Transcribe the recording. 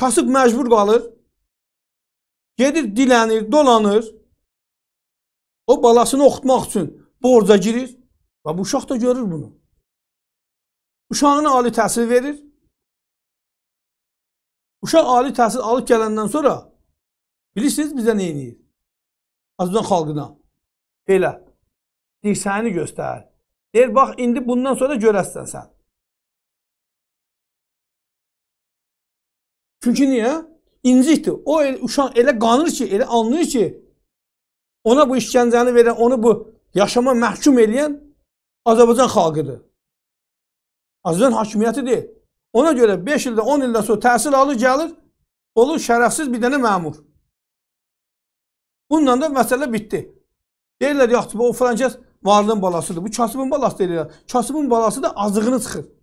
Kasıb məcbur qalır. Gedir, dilənir, dolanır. O balasını oxutmaq üçün borca girir və bu uşaq da görür bunu. Uşağına ali təhsil verir. Uşaq ali təhsil alıb gələndən sonra bilirsiniz bizə nə edir? Azərbaycan xalqına. Belə. Dirsəyini göstər. Deyir, bax, indi bundan sonra görəsən sən. Çünki niyə? İncikdir. O el, uşaq elə qanır ki, elə anlayır ki, ona bu işgəncəni verən, onu bu yaşama məhkum eləyən Azərbaycan xalqıdır. Azərbaycan hakimiyyəti deyil. Ona görə 5 ildə, 10 ildə sonra təhsil alır, gəlir, olur şərəfsiz bir dənə məmur. Bununla da məsələ bitdi. Deyirlər, yaxşı, o filan kəs varlığın balasıdır. Bu kasıbın balası deyirlər. Kasıbın balası da azığını çıxır.